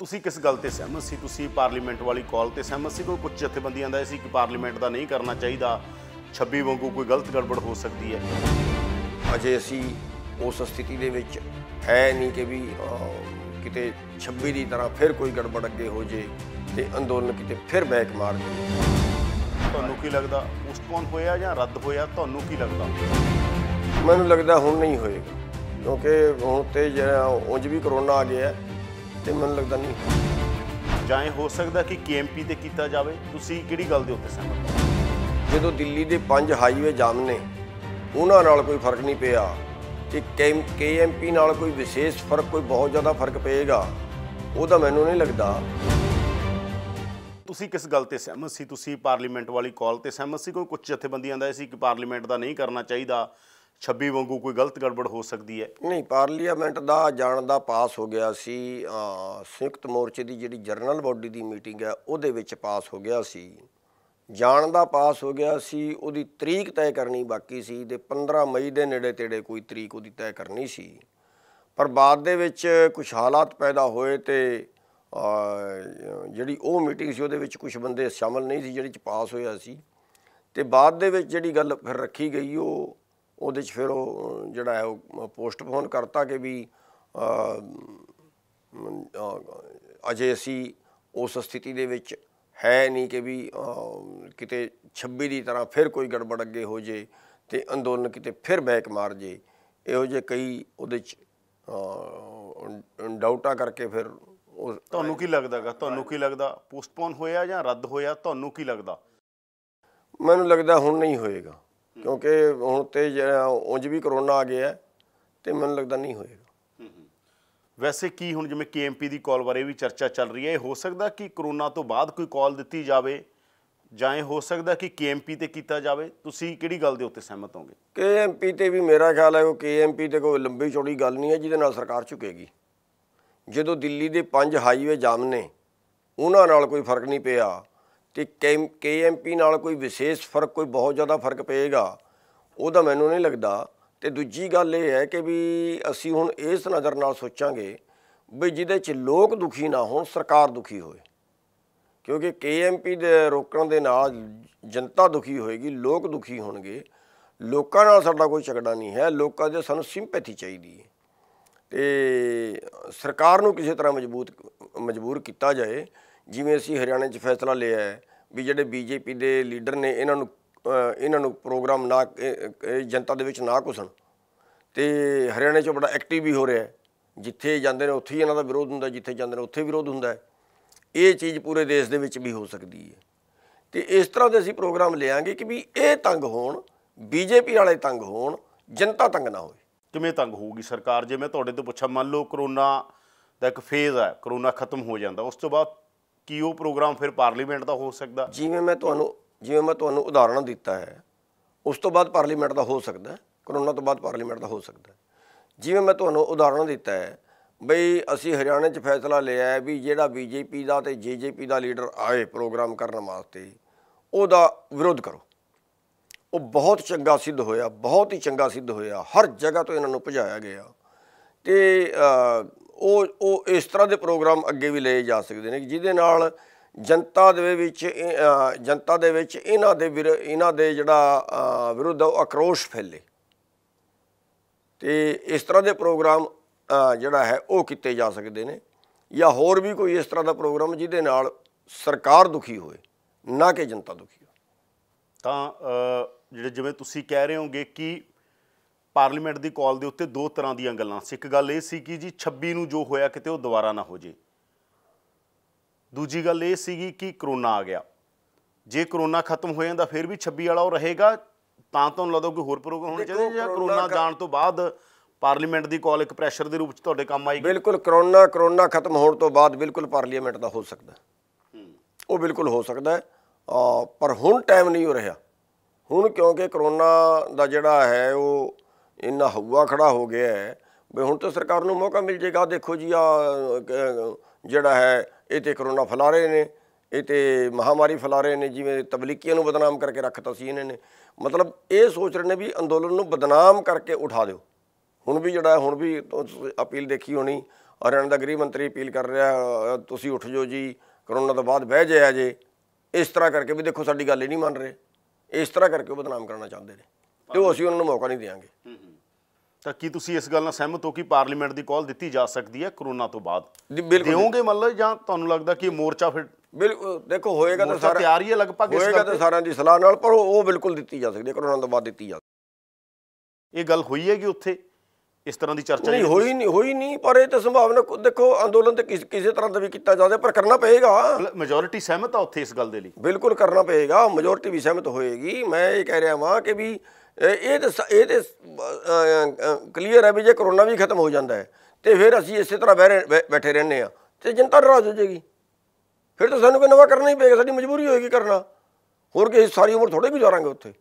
ਤੁਸੀਂ ਕਿਸ ਗੱਲ ਤੇ ਸਹਿਮਤ ਸੀ ਤੁਸੀਂ ਪਾਰਲੀਮੈਂਟ ਵਾਲੀ ਕਾਲ ਤੇ ਸਹਿਮਤ ਸੀ ਕੋਈ ਕੁਝ ਜਥੇਬੰਦੀਆਂ ਦਾ ਸੀ ਕਿ ਪਾਰਲੀਮੈਂਟ ਦਾ ਨਹੀਂ ਕਰਨਾ ਚਾਹੀਦਾ 26 ਵਾਂਗੂ ਕੋਈ ਗਲਤ ਗੜਬੜ ਹੋ ਸਕਦੀ ਹੈ ਅਜੇ ਅਸੀਂ ਉਸ ਸਥਿਤੀ ਦੇ ਵਿੱਚ ਹੈ ਨਹੀਂ ਕਿ ਵੀ ਕਿਤੇ 26 ਦੀ ਤਰ੍ਹਾਂ ਫਿਰ ਕੋਈ ਗੜਬੜ ਅੱਗੇ ਹੋ ਜੇ ਤੇ ਅੰਦੋਲਨ ਕਿਤੇ ਫਿਰ ਬੈਕ ਮਾਰ ਜੇ ਤੁਹਾਨੂੰ ਕੀ ਲੱਗਦਾ ਪੋਸਟਪੋਨ ਹੋਇਆ ਜਾਂ ਰੱਦ ਹੋਇਆ ਤੁਹਾਨੂੰ ਕੀ ਲੱਗਦਾ ਮੈਨੂੰ ਲੱਗਦਾ ਹੁਣ ਨਹੀਂ ਹੋਏਗਾ ਕਿਉਂਕਿ ਹੁਣ ਤੇ ਜਿਹੜਾ ਉਂਝ ਵੀ ਕਰੋਨਾ ਆ ਗਿਆ ਹੈ ਤੇ ਮੈਨੂੰ ਲੱਗਦਾ ਨਹੀਂ ਜਾਏ ਹੋ ਸਕਦਾ ਕਿ ਕੇਐਮਪੀ ਤੇ ਕੀਤਾ ਜਾਵੇ ਤੁਸੀਂ ਕਿਹੜੀ ਗੱਲ ਦੇ ਉੱਤੇ ਸਹਿਮਤ ਜਦੋਂ ਦਿੱਲੀ ਦੇ ਪੰਜ ਹਾਈਵੇ ਜਾਮ ਨੇ ਉਹਨਾਂ ਨਾਲ ਕੋਈ ਫਰਕ ਨਹੀਂ ਪਿਆ ਕਿ ਕੇਐਮਪੀ ਨਾਲ ਕੋਈ ਵਿਸ਼ੇਸ਼ ਫਰਕ ਕੋਈ ਬਹੁਤ ਜ਼ਿਆਦਾ ਫਰਕ ਪਏਗਾ ਉਹਦਾ ਮੈਨੂੰ ਨਹੀਂ ਲੱਗਦਾ ਤੁਸੀਂ ਕਿਸ ਗੱਲ ਤੇ ਸਹਿਮਤ ਸੀ ਤੁਸੀਂ ਪਾਰਲੀਮੈਂਟ ਵਾਲੀ ਕਾਲ ਤੇ ਸਹਿਮਤ ਸੀ ਕੋਈ ਕੁਝ ਜਥੇਬੰਦੀਆਂ ਦਾ ਸੀ ਕਿ ਪਾਰਲੀਮੈਂਟ ਦਾ ਨਹੀਂ ਕਰਨਾ ਚਾਹੀਦਾ 26 ਵਾਂਗੂ ਕੋਈ ਗਲਤ ਗੜਬੜ ਹੋ ਸਕਦੀ ਹੈ ਨਹੀਂ ਪਾਰਲੀਮੈਂਟ ਦਾ ਜਾਣ ਦਾ ਪਾਸ ਹੋ ਗਿਆ ਸੀ ਸੰਯੁਕਤ ਮੋਰਚੇ ਦੀ ਜਿਹੜੀ ਜਰਨਲ ਬਾਡੀ ਦੀ ਮੀਟਿੰਗ ਹੈ ਉਹਦੇ ਵਿੱਚ ਪਾਸ ਹੋ ਗਿਆ ਸੀ ਜਾਣ ਦਾ ਪਾਸ ਹੋ ਗਿਆ ਸੀ ਉਹਦੀ ਤਰੀਕ ਤੈਅ ਕਰਨੀ ਬਾਕੀ ਸੀ ਤੇ 15 ਮਈ ਦੇ ਨੇੜੇ ਤੇੜੇ ਕੋਈ ਤਰੀਕ ਉਹਦੀ ਤੈਅ ਕਰਨੀ ਸੀ ਪਰ ਬਾਅਦ ਦੇ ਵਿੱਚ ਕੁਝ ਹਾਲਾਤ ਪੈਦਾ ਹੋਏ ਤੇ ਜਿਹੜੀ ਉਹ ਮੀਟਿੰਗ ਸੀ ਉਹਦੇ ਵਿੱਚ ਕੁਝ ਬੰਦੇ ਸ਼ਾਮਲ ਨਹੀਂ ਸੀ ਜਿਹੜੀ ਚ ਪਾਸ ਹੋਇਆ ਸੀ ਤੇ ਬਾਅਦ ਦੇ ਵਿੱਚ ਜਿਹੜੀ ਗੱਲ ਫਿਰ ਰੱਖੀ ਗਈ ਉਹ ਉਹਦੇ 'ਚ ਫਿਰ ਉਹ ਜਿਹੜਾ ਹੈ ਉਹ ਪੋਸਟਪੋਨ ਕਰਤਾ ਕਿ ਵੀ ਅਜੇ ਅਸੀਂ ਉਸ ਸਥਿਤੀ ਦੇ ਵਿੱਚ ਹੈ ਨਹੀਂ ਕਿ ਵੀ ਕਿਤੇ 26 ਦੀ ਤਰ੍ਹਾਂ ਫਿਰ ਕੋਈ ਗੜਬੜ ਅੱਗੇ ਹੋ ਜੇ ਤੇ ਅੰਦੋਲਨ ਕਿਤੇ ਫਿਰ ਬੈਕ ਮਾਰ ਜੇ ਇਹੋ ਜੇ ਕਈ ਉਹਦੇ 'ਚ ਡਾਊਟਾ ਕਰਕੇ ਫਿਰ ਤੁਹਾਨੂੰ ਕੀ ਲੱਗਦਾਗਾ ਤੁਹਾਨੂੰ ਕੀ ਲੱਗਦਾ ਪੋਸਟਪੋਨ ਹੋਇਆ ਜਾਂ ਰੱਦ ਹੋਇਆ ਤੁਹਾਨੂੰ ਕੀ ਲੱਗਦਾ ਮੈਨੂੰ ਲੱਗਦਾ ਹੁਣ ਨਹੀਂ ਹੋਏਗਾ ਕਿਉਂਕਿ ਹੁਣ ਤੇ ਜਿਹੜਾ ਉਂਝ ਵੀ ਕਰੋਨਾ ਆ ਗਿਆ ਤੇ ਮੈਨੂੰ ਲੱਗਦਾ ਨਹੀਂ ਹੋਏਗਾ ਵੈਸੇ ਕੀ ਹੁਣ ਜਿਵੇਂ ਕੇਐਮਪੀ ਦੀ ਕਾਲ ਬਾਰੇ ਵੀ ਚਰਚਾ ਚੱਲ ਰਹੀ ਹੈ ਇਹ ਹੋ ਸਕਦਾ ਕਿ ਕਰੋਨਾ ਤੋਂ ਬਾਅਦ ਕੋਈ ਕਾਲ ਦਿੱਤੀ ਜਾਵੇ ਜਾਂ ਇਹ ਹੋ ਸਕਦਾ ਕਿ ਕੇਐਮਪੀ ਤੇ ਕੀਤਾ ਜਾਵੇ ਤੁਸੀਂ ਕਿਹੜੀ ਗੱਲ ਦੇ ਉੱਤੇ ਸਹਿਮਤ ਹੋਗੇ ਕੇਐਮਪੀ ਤੇ ਵੀ ਮੇਰਾ ਖਿਆਲ ਹੈ ਉਹ ਕੇਐਮਪੀ ਤੇ ਕੋਈ ਲੰਬੀ ਚੌੜੀ ਗੱਲ ਨਹੀਂ ਹੈ ਜਿਹਦੇ ਨਾਲ ਸਰਕਾਰ ਝੁਕੇਗੀ ਜਦੋਂ ਦਿੱਲੀ ਦੇ ਪੰਜ ਹਾਈਵੇ ਜਾਮ ਨੇ ਉਹਨਾਂ ਨਾਲ ਕੋਈ ਫਰਕ ਨਹੀਂ ਪਿਆ ਤੇ ਕੇਐਮਪੀ ਨਾਲ ਕੋਈ ਵਿਸ਼ੇਸ਼ ਫਰਕ ਕੋਈ ਬਹੁਤ ਜ਼ਿਆਦਾ ਫਰਕ ਪਏਗਾ ਉਹਦਾ ਮੈਨੂੰ ਨਹੀਂ ਲੱਗਦਾ ਤੇ ਦੂਜੀ ਗੱਲ ਇਹ ਹੈ ਕਿ ਵੀ ਅਸੀਂ ਹੁਣ ਇਸ ਨਜ਼ਰ ਨਾਲ ਸੋਚਾਂਗੇ ਵੀ ਜਿਹਦੇ 'ਚ ਲੋਕ ਦੁਖੀ ਨਾ ਹੋਣ ਸਰਕਾਰ ਦੁਖੀ ਹੋਵੇ ਕਿਉਂਕਿ ਕੇਐਮਪੀ ਦੇ ਰੋਕਣ ਦੇ ਨਾਲ ਜਨਤਾ ਦੁਖੀ ਹੋਏਗੀ ਲੋਕ ਦੁਖੀ ਹੋਣਗੇ ਲੋਕਾਂ ਨਾਲ ਸਾਡਾ ਕੋਈ ਝਗੜਾ ਨਹੀਂ ਹੈ ਲੋਕਾਂ ਦੇ ਸਾਨੂੰ ਸਿੰਪੈਥੀ ਚਾਹੀਦੀ ਹੈ ਤੇ ਸਰਕਾਰ ਨੂੰ ਕਿਸੇ ਤਰ੍ਹਾਂ ਮਜ਼ਬੂਤ ਮਜਬੂਰ ਕੀਤਾ ਜਾਏ ਜਿਵੇਂ ਅਸੀਂ ਹਰਿਆਣਾ 'ਚ ਫੈਸਲਾ ਲਿਆ ਹੈ ਵੀ ਜਿਹੜੇ ਬੀਜੇਪੀ ਦੇ ਲੀਡਰ ਨੇ ਇਹਨਾਂ ਨੂੰ ਇਹਨਾਂ ਨੂੰ ਪ੍ਰੋਗਰਾਮ ਨਾ ਜਨਤਾ ਦੇ ਵਿੱਚ ਨਾ ਘੁਸਣ ਤੇ ਹਰਿਆਣਾ 'ਚ ਬੜਾ ਐਕਟਿਵ ਵੀ ਹੋ ਰਿਹਾ ਜਿੱਥੇ ਜਾਂਦੇ ਨੇ ਉੱਥੇ ਹੀ ਇਹਨਾਂ ਦਾ ਵਿਰੋਧ ਹੁੰਦਾ ਜਿੱਥੇ ਜਾਂਦੇ ਨੇ ਉੱਥੇ ਵਿਰੋਧ ਹੁੰਦਾ ਇਹ ਚੀਜ਼ ਪੂਰੇ ਦੇਸ਼ ਦੇ ਵਿੱਚ ਵੀ ਹੋ ਸਕਦੀ ਹੈ ਤੇ ਇਸ ਤਰ੍ਹਾਂ ਦੇ ਅਸੀਂ ਪ੍ਰੋਗਰਾਮ ਲਿਆਂਗੇ ਕਿ ਵੀ ਇਹ ਤੰਗ ਹੋਣ ਬੀਜੇਪੀ ਵਾਲੇ ਤੰਗ ਹੋਣ ਜਨਤਾ ਤੰਗ ਨਾ ਹੋਵੇ ਕਿਵੇਂ ਤੰਗ ਹੋਊਗੀ ਸਰਕਾਰ ਜੇ ਮੈਂ ਤੁਹਾਡੇ ਤੋਂ ਪੁੱਛਾਂ ਮੰਨ ਲਓ ਕਰੋਨਾ ਦਾ ਇੱਕ ਫੇਜ਼ ਹੈ ਕਰੋਨਾ ਖਤਮ ਹੋ ਜਾਂਦਾ ਉਸ ਤੋਂ ਬਾਅਦ ਕੀ ਉਹ ਪ੍ਰੋਗਰਾਮ ਫਿਰ ਪਾਰਲੀਮੈਂਟ ਦਾ ਹੋ ਸਕਦਾ ਜਿਵੇਂ ਮੈਂ ਤੁਹਾਨੂੰ ਜਿਵੇਂ ਮੈਂ ਤੁਹਾਨੂੰ ਉਦਾਹਰਣ ਦਿੱਤਾ ਹੈ ਉਸ ਤੋਂ ਬਾਅਦ ਪਾਰਲੀਮੈਂਟ ਦਾ ਹੋ ਸਕਦਾ ਕਰੋਨਾ ਤੋਂ ਬਾਅਦ ਪਾਰਲੀਮੈਂਟ ਦਾ ਹੋ ਸਕਦਾ ਜਿਵੇਂ ਮੈਂ ਤੁਹਾਨੂੰ ਉਦਾਹਰਣ ਦਿੱਤਾ ਹੈ ਬਈ ਅਸੀਂ ਹਰਿਆਣੇ 'ਚ ਫੈਸਲਾ ਲਿਆ ਵੀ ਜਿਹੜਾ ਬੀਜੇਪੀ ਦਾ ਤੇ ਜੀਜੇਪੀ ਦਾ ਲੀਡਰ ਆਏ ਪ੍ਰੋਗਰਾਮ ਕਰਨ ਵਾਸਤੇ ਉਹਦਾ ਵਿਰੋਧ ਕਰੋ ਉਹ ਬਹੁਤ ਚੰਗਾ ਸਿੱਧ ਹੋਇਆ ਬਹੁਤ ਹੀ ਚੰਗਾ ਸਿੱਧ ਹੋਇਆ ਹਰ ਜਗ੍ਹਾ ਤੋਂ ਇਹਨਾਂ ਨੂੰ ਭਜਾਇਆ ਗਿਆ ਤੇ ਉਹ ਉਹ ਇਸ ਤਰ੍ਹਾਂ ਦੇ ਪ੍ਰੋਗਰਾਮ ਅੱਗੇ ਵੀ ਲਏ ਜਾ ਸਕਦੇ ਨੇ ਜਿਹਦੇ ਨਾਲ ਜਨਤਾ ਦੇ ਵਿੱਚ ਜਨਤਾ ਦੇ ਵਿੱਚ ਇਹਨਾਂ ਦੇ ਇਹਨਾਂ ਦੇ ਜਿਹੜਾ ਵਿਰੁੱਧ ਅਕਰੋਸ਼ ਆਕਰੋਸ਼ ਫੈਲੇ ਤੇ ਇਸ ਤਰ੍ਹਾਂ ਦੇ ਪ੍ਰੋਗਰਾਮ ਜਿਹੜਾ ਹੈ ਉਹ ਕੀਤੇ ਜਾ ਸਕਦੇ ਨੇ ਜਾਂ ਹੋਰ ਵੀ ਕੋਈ ਇਸ ਤਰ੍ਹਾਂ ਦਾ ਪ੍ਰੋਗਰਾਮ ਜਿਹਦੇ ਨਾਲ ਸਰਕਾਰ ਦੁਖੀ ਹੋਏ ਨਾ ਕਿ ਜਨਤਾ ਦੁਖੀ ਹੋ ਤਾਂ ਜਿਹੜੇ ਜਿਵੇਂ ਤੁਸੀਂ ਕਹਿ ਰਹੇ ਹੋਗੇ ਕਿ ਪਾਰਲੀਮੈਂਟ ਦੀ ਕਾਲ ਦੇ ਉੱਤੇ ਦੋ ਤਰ੍ਹਾਂ ਦੀਆਂ ਗੱਲਾਂ ਸੀ ਇੱਕ ਗੱਲ ਇਹ ਸੀ ਕਿ ਜੀ 26 ਨੂੰ ਜੋ ਹੋਇਆ ਕਿਤੇ ਉਹ ਦੁਬਾਰਾ ਨਾ ਹੋ ਜੇ ਦੂਜੀ ਗੱਲ ਇਹ ਸੀਗੀ ਕਿ ਕਰੋਨਾ ਆ ਗਿਆ ਜੇ ਕਰੋਨਾ ਖਤਮ ਹੋ ਜਾਂਦਾ ਫਿਰ ਵੀ 26 ਵਾਲਾ ਉਹ ਰਹੇਗਾ ਤਾਂ ਤੁਹਾਨੂੰ ਲੱਗਦਾ ਕੋਈ ਹੋਰ ਪ੍ਰੋਗਰਾਮ ਹੋਣਾ ਚਾਹੀਦਾ ਜਾਂ ਕਰੋਨਾ ਜਾਣ ਤੋਂ ਬਾਅਦ ਪਾਰਲੀਮੈਂਟ ਦੀ ਕਾਲ ਇੱਕ ਪ੍ਰੈਸ਼ਰ ਦੇ ਰੂਪ ਚ ਤੁਹਾਡੇ ਕੰਮ ਆਏਗੀ ਬਿਲਕੁਲ ਕਰੋਨਾ ਕਰੋਨਾ ਖਤਮ ਹੋਣ ਤੋਂ ਬਾਅਦ ਬਿਲਕੁਲ ਪਾਰਲੀਮੈਂਟ ਦਾ ਹੋ ਸਕਦਾ ਉਹ ਬਿਲਕੁਲ ਹੋ ਸਕਦਾ ਪਰ ਹੁਣ ਟਾਈਮ ਨਹੀਂ ਹੋ ਰਿਹਾ ਹੁਣ ਕਿਉਂਕਿ ਕਰੋਨਾ ਦਾ ਜਿਹੜਾ ਹੈ ਉਹ ਇੰਨਾ ਹਵਾ ਖੜਾ ਹੋ ਗਿਆ ਹੈ ਵੀ ਹੁਣ ਤਾਂ ਸਰਕਾਰ ਨੂੰ ਮੌਕਾ ਮਿਲ ਜੇਗਾ ਦੇਖੋ ਜੀ ਆ ਜਿਹੜਾ ਹੈ ਇਹ ਤੇ ਕਰੋਨਾ ਫਲਾ ਰਹੇ ਨੇ ਇਹ ਤੇ ਮਹਾਮਾਰੀ ਫਲਾ ਰਹੇ ਨੇ ਜਿਵੇਂ ਤਬਲੀਕੀਆਂ ਨੂੰ ਬਦਨਾਮ ਕਰਕੇ ਰੱਖਤਾ ਸੀ ਇਹਨਾਂ ਨੇ ਮਤਲਬ ਇਹ ਸੋਚ ਰਹੇ ਨੇ ਵੀ ਅੰਦੋਲਨ ਨੂੰ ਬਦਨਾਮ ਕਰਕੇ ਉਠਾ ਦਿਓ ਹੁਣ ਵੀ ਜਿਹੜਾ ਹੁਣ ਵੀ ਅਪੀਲ ਦੇਖੀ ਹੋਣੀ ਹਰਿਆਣਾ ਦਾ ਗ੍ਰੀ ਮੰਤਰੀ ਅਪੀਲ ਕਰ ਰਿਹਾ ਤੁਸੀਂ ਉੱਠ ਜਾਓ ਜੀ ਕਰੋਨਾ ਤੋਂ ਬਾਅਦ ਬਹਿ ਜਾਇਆ ਜੇ ਇਸ ਤਰ੍ਹਾਂ ਕਰਕੇ ਵੀ ਦੇਖੋ ਸਾਡੀ ਗੱਲ ਹੀ ਨਹੀਂ ਮੰਨ ਰਹੇ ਇਸ ਤਰ੍ਹਾਂ ਕਰਕੇ ਉਹ ਬਦਨਾਮ ਕਰਨਾ ਚਾਹੁੰਦੇ ਨੇ ਤੇ ਉਹ ਅਸੀਂ ਉਹਨਾਂ ਨੂੰ ਮੌਕਾ ਨਹੀਂ ਦੇਵਾਂਗੇ ਤਾਂ ਕੀ ਤੁਸੀਂ ਇਸ ਗੱਲ ਨਾਲ ਸਹਿਮਤ ਹੋ ਕਿ ਪਾਰਲੀਮੈਂਟ ਦੀ ਕਾਲ ਦਿੱਤੀ ਜਾ ਸਕਦੀ ਹੈ ਕਰੋਨਾ ਤੋਂ ਬਾਅਦ ਦੇਵੋਗੇ ਲਓ ਜਾਂ ਤੁਹਾਨੂੰ ਲੱਗਦਾ ਕਿ ਮੋਰਚਾ ਫਿਰ ਬਿਲਕੁਲ ਦੇਖੋ ਹੋਏਗਾ ਤਾਂ ਸਾਰਾ ਤਿਆਰੀ ਹੈ ਲਗਭਗ ਇਸ ਹੋਏਗਾ ਤਾਂ ਸਾਰਿਆਂ ਦੀ ਸਲਾਹ ਨਾਲ ਪਰ ਉਹ ਬਿਲਕੁਲ ਦਿੱਤੀ ਜਾ ਸਕਦੀ ਹੈ ਕਰੋਨਾ ਤੋਂ ਬਾਅਦ ਦਿੱਤੀ ਜਾ ਇਹ ਗੱਲ ਹੋਈ ਹੈ ਕਿ ਉੱਥੇ ਇਸ ਤਰ੍ਹਾਂ ਦੀ ਚਰਚਾ ਨਹੀਂ ਹੋਈ ਨਹੀਂ ਹੋਈ ਨਹੀਂ ਪਰ ਇਹ ਤਾਂ ਸੰਭਾਵਨਾ ਦੇਖੋ ਅੰਦੋਲਨ ਤੇ ਕਿਸੇ ਤਰ੍ਹਾਂ ਦਾ ਵੀ ਕੀਤਾ ਜਾਵੇ ਪਰ ਕਰਨਾ ਪਏਗਾ ਮੈਜੋਰਿਟੀ ਸਹਿਮਤ ਆ ਉੱਥੇ ਇਸ ਗੱਲ ਦੇ ਲਈ ਬਿਲਕੁਲ ਕਰਨਾ ਪਏਗਾ ਮੈਜੋਰਿਟੀ ਵੀ ਸਹਿਮਤ ਹੋਏਗੀ ਮੈਂ ਇਹ ਕਹਿ ਰਿਹਾ ਹਾਂ ਕਿ ਵੀ ਇਹ ਇਹ ਤੇ ਕਲੀਅਰ ਹੈ ਵੀ ਜੇ ਕਰੋਨਾ ਵੀ ਖਤਮ ਹੋ ਜਾਂਦਾ ਹੈ ਤੇ ਫਿਰ ਅਸੀਂ ਇਸੇ ਤਰ੍ਹਾਂ ਬੈਠੇ ਰਹਿੰਨੇ ਆ ਤੇ ਜਨਤਾ ਰਾਜ ਹੋ ਜਾਏਗੀ ਫਿਰ ਤਾਂ ਸਾਨੂੰ ਕੋਈ ਨਵਾਂ ਕਰਨਾ ਹੀ ਪਏਗਾ ਸਾਡੀ ਮਜਬੂਰੀ ਹੋਏਗੀ ਕਰਨਾ ਹੋਰ ਕਿਸੇ ਸਾਰੀ ਉਮਰ ਥੋੜੇ ਵੀ ਜਾਰਾਂਗੇ ਉੱਥੇ